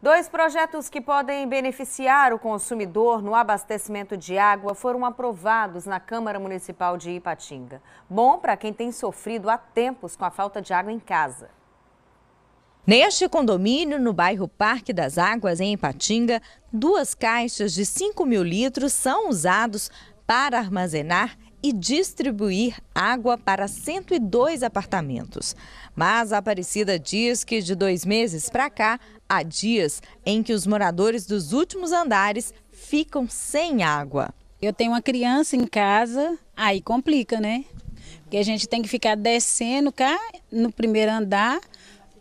Dois projetos que podem beneficiar o consumidor no abastecimento de água foram aprovados na Câmara Municipal de Ipatinga. Bom para quem tem sofrido há tempos com a falta de água em casa. Neste condomínio, no bairro Parque das Águas, em Ipatinga, duas caixas de 5 mil litros são usados para armazenar e distribuir água para 102 apartamentos. Mas a Aparecida diz que de dois meses para cá, há dias em que os moradores dos últimos andares ficam sem água. Eu tenho uma criança em casa, aí complica, né? Porque a gente tem que ficar descendo cá no primeiro andar,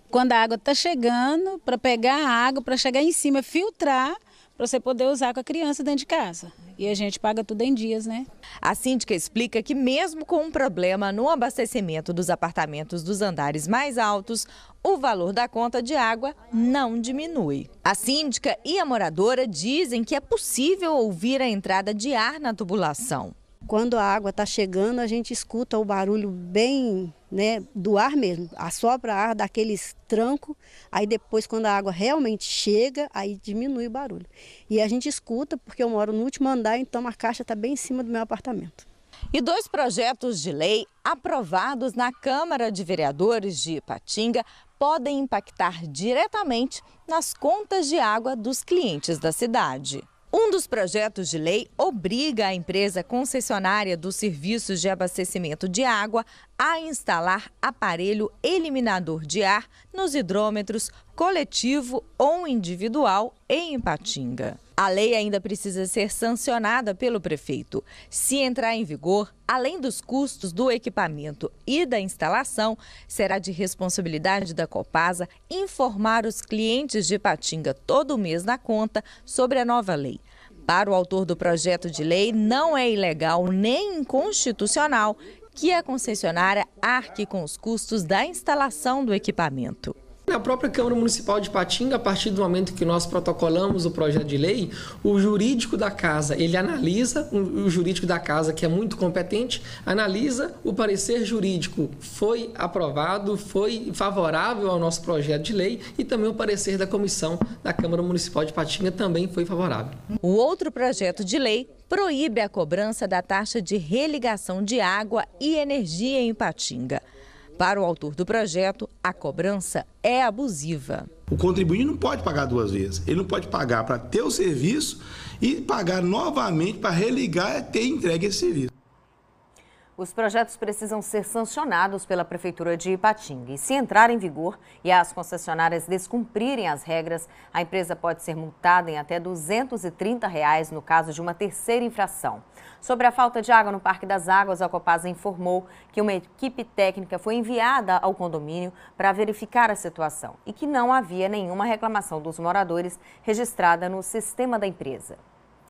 quando a água está chegando, para pegar a água, para chegar em cima, filtrar para você poder usar com a criança dentro de casa. E a gente paga tudo em dias, né? A síndica explica que mesmo com um problema no abastecimento dos apartamentos dos andares mais altos, o valor da conta de água não diminui. A síndica e a moradora dizem que é possível ouvir a entrada de ar na tubulação. Quando a água está chegando, a gente escuta o barulho bem né, do ar mesmo, assopra ar daqueles trancos, aí depois quando a água realmente chega, aí diminui o barulho. E a gente escuta, porque eu moro no último andar, então a caixa está bem em cima do meu apartamento. E dois projetos de lei aprovados na Câmara de Vereadores de Ipatinga podem impactar diretamente nas contas de água dos clientes da cidade. Um dos projetos de lei obriga a empresa concessionária dos serviços de abastecimento de água a instalar aparelho eliminador de ar nos hidrômetros coletivo ou individual em Ipatinga. A lei ainda precisa ser sancionada pelo prefeito. Se entrar em vigor, além dos custos do equipamento e da instalação, será de responsabilidade da Copasa informar os clientes de Patinga todo mês na conta sobre a nova lei. Para o autor do projeto de lei, não é ilegal nem inconstitucional que a concessionária arque com os custos da instalação do equipamento. Na é, própria Câmara Municipal de Patinga, a partir do momento que nós protocolamos o projeto de lei, o jurídico da casa, ele analisa, o jurídico da casa, que é muito competente, analisa o parecer jurídico. Foi aprovado, foi favorável ao nosso projeto de lei e também o parecer da comissão da Câmara Municipal de Patinga também foi favorável. O outro projeto de lei proíbe a cobrança da taxa de religação de água e energia em Patinga. Para o autor do projeto, a cobrança é abusiva. O contribuinte não pode pagar duas vezes. Ele não pode pagar para ter o serviço e pagar novamente para religar e ter entregue esse serviço. Os projetos precisam ser sancionados pela Prefeitura de Ipatinga. E se entrar em vigor e as concessionárias descumprirem as regras, a empresa pode ser multada em até R$ 230 reais no caso de uma terceira infração. Sobre a falta de água no Parque das Águas, a Copasa informou que uma equipe técnica foi enviada ao condomínio para verificar a situação e que não havia nenhuma reclamação dos moradores registrada no sistema da empresa.